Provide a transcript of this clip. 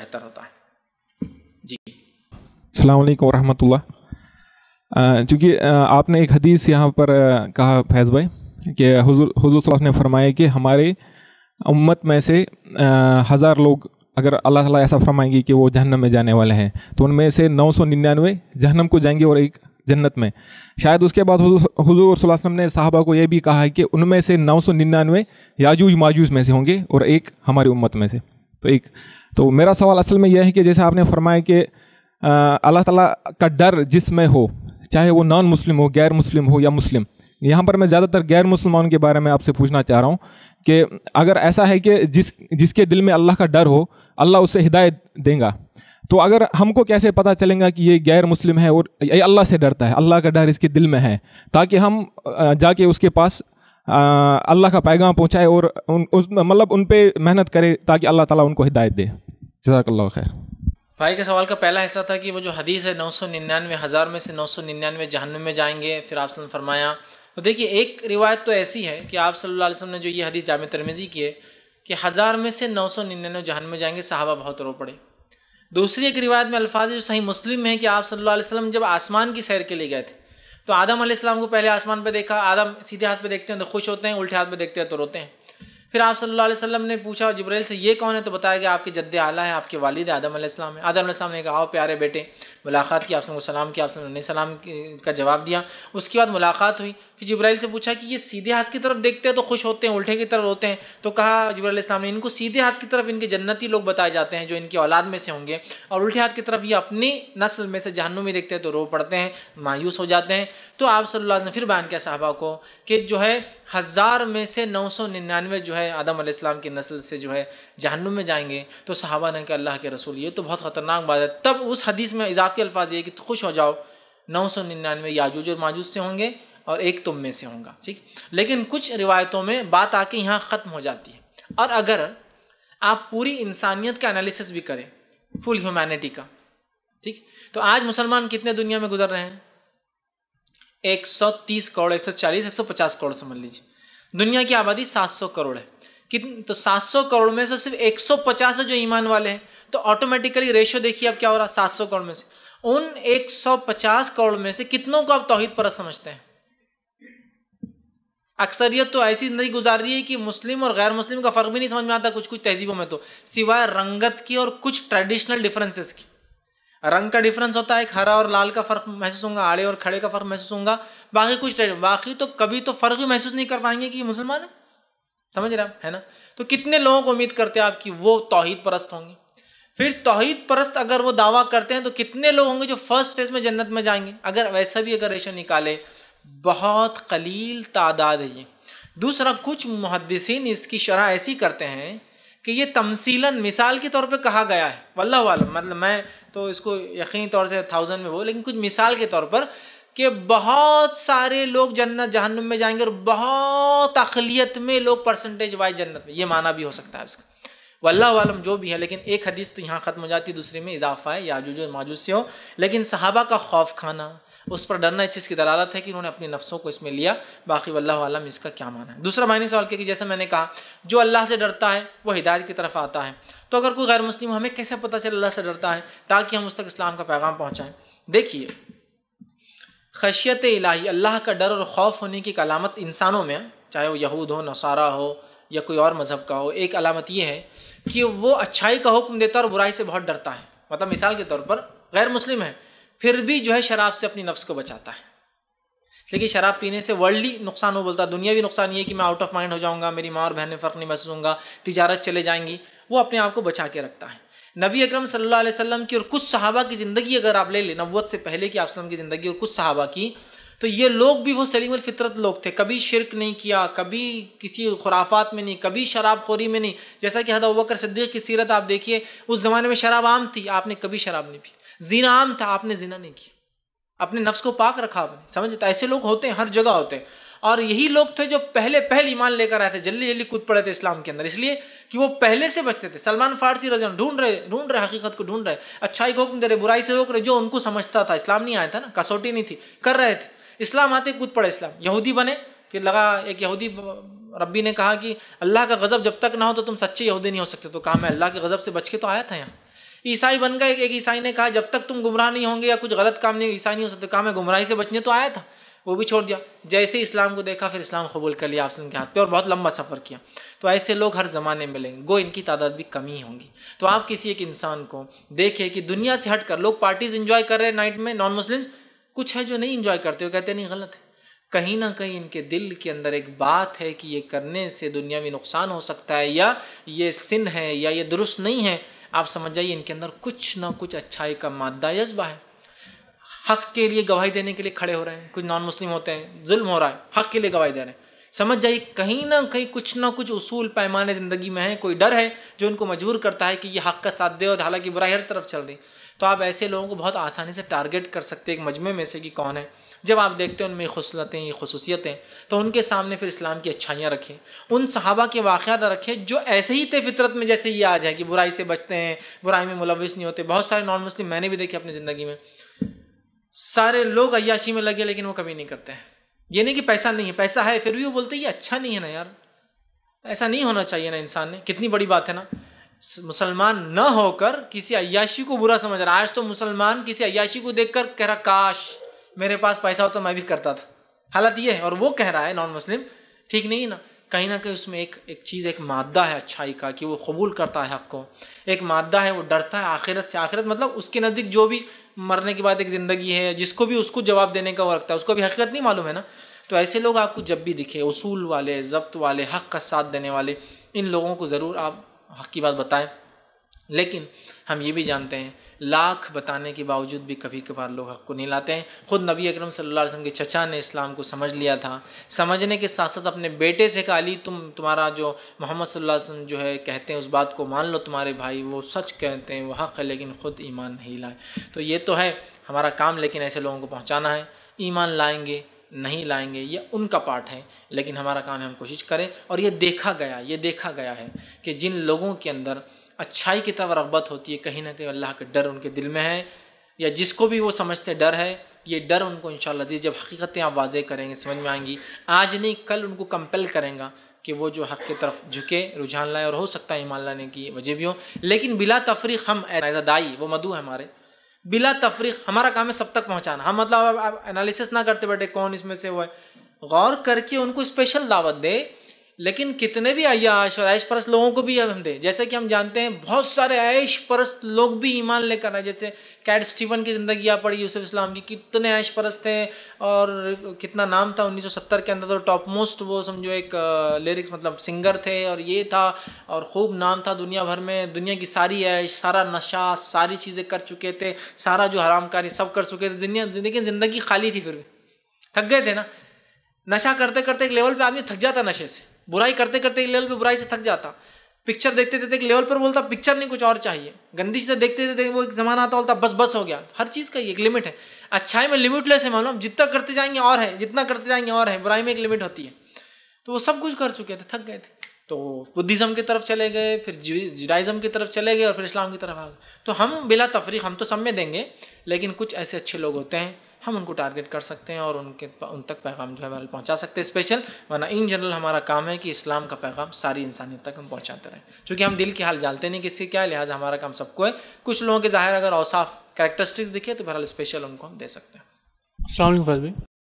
بہتر ہوتا ہے جی السلام علیکم ورحمۃ اللہ چونکہ آپ نے ایک حدیث یہاں پر کہا فیض بھائی کہ حضور حضور صلی اللہ نے فرمایا کہ ہمارے امت میں سے ہزار لوگ اگر اللہ تعالیٰ ایسا فرمائیں گے کہ وہ جہنم میں جانے والے ہیں تو ان میں سے نو سو ننانوے جہنم کو جائیں گے اور ایک جنت میں شاید اس کے بعد حضور صلی اللہ علیہ وسلم نے صحابہ کو یہ بھی کہا ہے کہ ان میں سے نو سو ننانوے یاجوج ماجوج میں سے ہوں گے اور ایک ہماری امت میں سے تو ایک تو میرا سوال اصل میں یہ ہے کہ جیسے آپ نے فرمایا کہ اللہ تعالیٰ کا ڈر جس میں ہو چاہے وہ نان مسلم ہو غیر مسلم ہو یا مسلم یہاں پر میں زیادہ تر غیر مسلمانوں کے بارے میں آپ سے پوچھنا چاہ رہا ہوں کہ اگر ایسا ہے کہ جس جس کے دل میں اللہ کا ڈر ہو اللہ اسے ہدایت دیں گا تو اگر ہم کو کیسے پتہ چلیں گا کہ یہ غیر مسلم ہے اور یہ اللہ سے ڈرتا ہے اللہ کا ڈر اس کے دل میں ہے تاکہ ہم جا کے اس کے پاس اللہ کا پیغام پہنچائے اور مطلب ان پہ محنت کرے تاکہ اللہ تعالیٰ ان کو ہدایت دے جزاک اللہ خیر بھائی کے سوال کا پہلا حصہ تھا کہ وہ جو حدیث ہے نو سو ننانوے ہزار میں سے نو سو ننانوے جہنم میں جائیں گے پھر آپ فرمایا تو دیکھیے ایک روایت تو ایسی ہے کہ آپ صلی اللہ علیہ وسلم نے جو یہ حدیث جامع ترمیزی کی ہے کہ ہزار میں سے نو سو ننانوے جہنم میں جائیں گے صحابہ بہت رو پڑے دوسری ایک روایت میں الفاظ جو صحیح مسلم ہے کہ آپ صلی اللہ علیہ وسلم جب آسمان کی سیر کے لیے گئے تھے تو آدم علیہ السلام کو پہلے آسمان پہ دیکھا آدم سیدھے ہاتھ پہ دیکھتے ہیں تو خوش ہوتے ہیں الٹے ہاتھ پہ دیکھتے ہیں تو روتے ہیں پھر آپ صلی اللہ علیہ وسلم نے پوچھا جبریل سے یہ کون ہے تو بتایا گیا آپ کے جد اعلیٰ ہے آپ کے والد آدم علیہ السلام ہے آدم علیہ السلام نے کہا آؤ پیارے بیٹے ملاقات کی اللہ علیہ سلام کیا آپ نے سلام کا جواب دیا اس کے بعد ملاقات ہوئی پھر جبریل سے پوچھا کہ یہ سیدھے ہاتھ کی طرف دیکھتے ہیں تو خوش ہوتے ہیں الٹے کی طرف ہوتے ہیں تو کہا جبرائیل علیہ السلام نے ان کو سیدھے ہاتھ کی طرف ان کے جنتی لوگ بتائے جاتے ہیں جو ان کے اولاد میں سے ہوں گے اور الٹے ہاتھ کی طرف یہ اپنی نسل میں سے میں دیکھتے ہیں تو رو پڑتے ہیں مایوس ہو جاتے ہیں تو آپ صلی اللہ علیہ نے پھر بیان کیا صحابہ کو کہ جو ہے ہزار میں سے نو سو ننانوے جو ہے آدم علیہ السلام کی نسل سے جو ہے جہنم میں جائیں گے تو صحابہ نے کہا اللہ کے رسول یہ تو بہت خطرناک بات ہے تب اس حدیث میں اضافی الفاظ یہ کہ خوش ہو جاؤ نو سو ننانوے یاجوج اور ماجوج سے ہوں گے اور ایک تم میں سے ہوں گا ٹھیک لیکن کچھ روایتوں میں بات آ کے یہاں ختم ہو جاتی ہے اور اگر آپ پوری انسانیت کا انالیسس بھی کریں فل ہیومینٹی کا ٹھیک تو آج مسلمان کتنے دنیا میں گزر رہے ہیں ایک سو تیس کروڑ ایک سو چالیس ایک سو پچاس کروڑ سمجھ لیجیے دنیا کی آبادی سات سو کروڑ ہے تو سات سو کروڑ میں سے صرف ایک سو پچاس ہے جو ایمان والے ہیں تو آٹومیٹیکلی ریشو دیکھیے اب کیا ہو رہا سات سو کروڑ میں سے ان ایک سو پچاس کروڑ میں سے کتنوں کو آپ توحید پرست سمجھتے ہیں اکثریت تو ایسی زندگی گزار رہی ہے کہ مسلم اور غیر مسلم کا فرق بھی نہیں سمجھ میں آتا کچھ کچھ تہذیبوں میں تو سوائے رنگت کی اور کچھ ٹریڈیشنل ڈفرینسز کی رنگ کا ڈیفرنس ہوتا ہے ایک ہرا اور لال کا فرق محسوس ہوگا آڑے اور کھڑے کا فرق محسوس ہوگا باقی کچھ باقی تو کبھی تو فرق بھی محسوس نہیں کر پائیں گے کہ یہ مسلمان ہے سمجھ رہے ہیں ہے نا تو کتنے لوگوں کو امید کرتے ہیں آپ کی وہ توحید پرست ہوں گے پھر توحید پرست اگر وہ دعویٰ کرتے ہیں تو کتنے لوگ ہوں گے جو فرسٹ فیز میں جنت میں جائیں گے اگر ویسا بھی اگر ریشو نکالے بہت قلیل تعداد ہے یہ دوسرا کچھ محدثین اس کی شرح ایسی کرتے ہیں کہ یہ تمثیلاً مثال کے طور پہ کہا گیا ہے واللہ عالم مطلب میں تو اس کو یقینی طور سے تھاؤزنڈ میں وہ لیکن کچھ مثال کے طور پر کہ بہت سارے لوگ جنت جہنم میں جائیں گے اور بہت اخلیت میں لوگ پرسنٹیج وائز جنت میں یہ معنی بھی ہو سکتا ہے اس کا واللہ عالم جو بھی ہے لیکن ایک حدیث تو یہاں ختم ہو جاتی دوسری میں اضافہ ہے یا جو ماجوج سے ہو لیکن صحابہ کا خوف کھانا اس پر ڈرنا اس چیز کی دلالت ہے کہ انہوں نے اپنی نفسوں کو اس میں لیا باقی واللہ عالم اس کا کیا معنی ہے دوسرا معنی سوال کیا کہ جیسے میں نے کہا جو اللہ سے ڈرتا ہے وہ ہدایت کی طرف آتا ہے تو اگر کوئی غیر مسلم ہمیں کیسے پتہ اللہ سے ڈرتا ہے تاکہ ہم اس تک اسلام کا پیغام پہنچائیں دیکھیے خشیت الہی اللہ کا ڈر اور خوف ہونے کی ایک علامت انسانوں میں چاہے وہ یہود ہو نصارہ ہو یا کوئی اور مذہب کا ہو ایک علامت یہ ہے کہ وہ اچھائی کا حکم دیتا ہے اور برائی سے بہت ڈرتا ہے مطلب مثال کے طور پر غیر مسلم ہے پھر بھی جو ہے شراب سے اپنی نفس کو بچاتا ہے لیکن شراب پینے سے ورلڈلی نقصان ہو بولتا ہے دنیا بھی نقصان یہ ہے کہ میں آؤٹ آف مائنڈ ہو جاؤں گا میری ماں اور بہنیں فرق نہیں محسوس گا تجارت چلے جائیں گی وہ اپنے آپ کو بچا کے رکھتا ہے نبی اکرم صلی اللہ علیہ وسلم کی اور کچھ صحابہ کی زندگی اگر آپ لے لیں نوت سے پہلے کی آپ وسلم کی زندگی اور کچھ صحابہ کی تو یہ لوگ بھی وہ سلیم الفطرت لوگ تھے کبھی شرک نہیں کیا کبھی کسی خرافات میں نہیں کبھی شراب خوری میں نہیں جیسا کہ حد و بکر صدیق کی سیرت آپ دیکھیے اس زمانے میں شراب عام تھی آپ نے کبھی شراب نہیں پی زینا عام تھا آپ نے زینا نہیں کیا اپنے نفس کو پاک رکھا آپ نے سمجھتا ایسے لوگ ہوتے ہیں ہر جگہ ہوتے ہیں اور یہی لوگ تھے جو پہلے پہل ایمان لے کر آئے تھے جلدی جلدی کود پڑے تھے اسلام کے اندر اس لیے کہ وہ پہلے سے بچتے تھے سلمان فارسی رجن ڈھونڈ رہے ڈھونڈ رہے حقیقت کو ڈھونڈ رہے اچھائی کو حکم دے رہے برائی سے روک رہے جو ان کو سمجھتا تھا اسلام نہیں آیا تھا نا کسوٹی نہیں تھی کر رہے تھے اسلام آتے کود پڑے اسلام یہودی بنے پھر لگا ایک یہودی ربی نے کہا کہ اللہ کا غضب جب تک نہ ہو تو تم سچے یہودی نہیں ہو سکتے تو کہا میں اللہ کے غضب سے بچ کے تو آیا تھا یہاں عیسائی بن گئے ایک عیسائی نے کہا جب تک تم گمراہ نہیں ہوں گے یا کچھ غلط کام نہیں عیسائی نہیں ہو سکتے کہا میں گمراہی سے بچنے تو آیا تھا وہ بھی چھوڑ دیا جیسے اسلام کو دیکھا پھر اسلام قبول کر لیا آپ کے ہاتھ پہ اور بہت لمبا سفر کیا تو ایسے لوگ ہر زمانے میں لیں گے گو ان کی تعداد بھی کم ہی ہوں گی تو آپ کسی ایک انسان کو دیکھے کہ دنیا سے ہٹ کر لوگ پارٹیز انجوائے کر رہے ہیں نائٹ میں نان مسلم کچھ ہے جو نہیں انجوائے کرتے وہ کہتے ہیں نہیں غلط ہے کہیں نہ کہیں ان کے دل کے اندر ایک بات ہے کہ یہ کرنے سے دنیا میں نقصان ہو سکتا ہے یا یہ سن ہے یا یہ درست نہیں ہے آپ سمجھ جائیے ان کے اندر کچھ نہ کچھ اچھائی کا مادہ جذبہ ہے حق کے لیے گواہی دینے کے لیے کھڑے ہو رہے ہیں کچھ نان مسلم ہوتے ہیں ظلم ہو رہا ہے حق کے لیے گواہی دے رہے ہیں سمجھ جائیے کہیں نہ کہیں کچھ نہ کچھ اصول پیمانے زندگی میں ہیں کوئی ڈر ہے جو ان کو مجبور کرتا ہے کہ یہ حق کا ساتھ دے اور حالانکہ برائی ہر طرف چل رہی تو آپ ایسے لوگوں کو بہت آسانی سے ٹارگیٹ کر سکتے ایک مجمع میں سے کہ کون ہے جب آپ دیکھتے ہیں ان میں خصلتیں یہ خصوصیتیں تو ان کے سامنے پھر اسلام کی اچھائیاں رکھیں ان صحابہ کے واقعات رکھیں جو ایسے ہی تھے فطرت میں جیسے یہ آج ہے کہ برائی سے بچتے ہیں برائی میں ملوث نہیں ہوتے بہت سارے مسلم میں نے بھی دیکھے اپنی زندگی میں سارے لوگ عیاشی میں لگے لیکن وہ کبھی نہیں کرتے ہیں یہ نہیں کہ پیسہ نہیں ہے پیسہ ہے پھر بھی وہ بولتے ہیں یہ اچھا نہیں ہے نا یار ایسا نہیں ہونا چاہیے نا انسان نے کتنی بڑی بات ہے نا مسلمان نہ ہو کر کسی عیاشی کو برا سمجھ رہا آج تو مسلمان کسی عیاشی کو دیکھ کر کہہ رہا کاش میرے پاس پیسہ ہوتا میں بھی کرتا تھا حالت یہ ہے اور وہ کہہ رہا ہے نان مسلم ٹھیک نہیں نا کہیں نہ کہیں اس میں ایک ایک چیز ایک مادہ ہے اچھائی کا کہ وہ قبول کرتا ہے حق کو ایک مادہ ہے وہ ڈرتا ہے آخرت سے آخرت مطلب اس کے نزدیک جو بھی مرنے کے بعد ایک زندگی ہے جس کو بھی اس کو جواب دینے کا وہ رکھتا ہے اس کو بھی حقیقت نہیں معلوم ہے نا تو ایسے لوگ آپ کو جب بھی دکھے اصول والے ضبط والے حق کا ساتھ دینے والے ان لوگوں کو ضرور آپ حق کی بات بتائیں لیکن ہم یہ بھی جانتے ہیں لاکھ بتانے کے باوجود بھی کبھی کبھار لوگ حق کو نہیں لاتے ہیں خود نبی اکرم صلی اللہ علیہ وسلم کے چچا نے اسلام کو سمجھ لیا تھا سمجھنے کے ساتھ ساتھ اپنے بیٹے سے کہا علی تم تمہارا جو محمد صلی اللہ علیہ وسلم جو ہے کہتے ہیں اس بات کو مان لو تمہارے بھائی وہ سچ کہتے ہیں وہ حق ہے لیکن خود ایمان نہیں لائے تو یہ تو ہے ہمارا کام لیکن ایسے لوگوں کو پہنچانا ہے ایمان لائیں گے نہیں لائیں گے یہ ان کا پارٹ ہے لیکن ہمارا کام ہے ہم کوشش کریں اور یہ دیکھا گیا یہ دیکھا گیا ہے کہ جن لوگوں کے اندر اچھائی کی طرف رغبت ہوتی ہے کہیں نہ کہیں اللہ کا ڈر ان کے دل میں ہے یا جس کو بھی وہ سمجھتے ڈر ہے یہ ڈر ان کو انشاءاللہ عزیز جب حقیقتیں آپ واضح کریں گے سمجھ میں آئیں گی آج نہیں کل ان کو کمپل کریں گا کہ وہ جو حق کی طرف جھکے رجحان لائے اور ہو سکتا ہے ایمان لانے کی وجہ بھی ہو لیکن بلا تفریق ہم دائی وہ مدعو ہمارے بلا تفریق ہمارا کام ہے سب تک پہنچانا ہم مطلب انالیسس نہ کرتے بیٹھے کون اس میں سے ہوا ہے غور کر کے ان کو اسپیشل دعوت دے لیکن کتنے بھی عیاش اور عائش پرست لوگوں کو بھی ہم دیں جیسا کہ ہم جانتے ہیں بہت سارے عائش پرست لوگ بھی ایمان لے کر آئے جیسے کیٹ سٹیون کی زندگی آ پڑی یوسف اسلام کی جی کتنے عائش پرست تھے اور کتنا نام تھا انیس سو ستر کے اندر تو ٹاپ موسٹ وہ سمجھو ایک لیرکس مطلب سنگر تھے اور یہ تھا اور خوب نام تھا دنیا بھر میں دنیا کی ساری عائش سارا نشہ ساری چیزیں کر چکے تھے سارا جو حرام کاری سب کر چکے تھے دنیا لیکن زندگی خالی تھی پھر بھی تھک گئے تھے نا نشہ کرتے کرتے ایک لیول پہ آدمی تھک جاتا نشے سے برائی کرتے کرتے ایک لیول پہ برائی سے تھک جاتا پکچر دیکھتے دیکھتے لیول پر بولتا پکچر نہیں کچھ اور چاہیے گندی سے دیکھتے دیکھتے وہ ایک زمانہ آتا بولتا بس بس ہو گیا ہر چیز کا ایک لمٹ ہے اچھائی میں لمٹ لیس ہے معلوم جتنا کرتے جائیں گے اور ہے جتنا کرتے جائیں گے اور ہے برائی میں ایک لمٹ ہوتی ہے تو وہ سب کچھ کر چکے تھے تھک گئے تھے تو بدھزم کی طرف چلے گئے پھر جرائم جی، کی طرف چلے گئے اور پھر اسلام کی طرف آ گئے تو ہم بلا تفریق ہم تو سب میں دیں گے لیکن کچھ ایسے اچھے لوگ ہوتے ہیں ہم ان کو ٹارگیٹ کر سکتے ہیں اور ان کے ان تک پیغام جو ہے پہنچا سکتے ہیں اسپیشل ورنہ ان جنرل ہمارا کام ہے کہ اسلام کا پیغام ساری انسانیت تک ہم پہنچاتے رہیں چونکہ ہم دل کی حال جانتے نہیں کس سے کیا لہٰذا ہمارا کام سب کو ہے کچھ لوگوں کے ظاہر اگر اوصاف کریکٹرسٹکس دکھے تو بہرحال اسپیشل ان کو ہم دے سکتے ہیں علیکم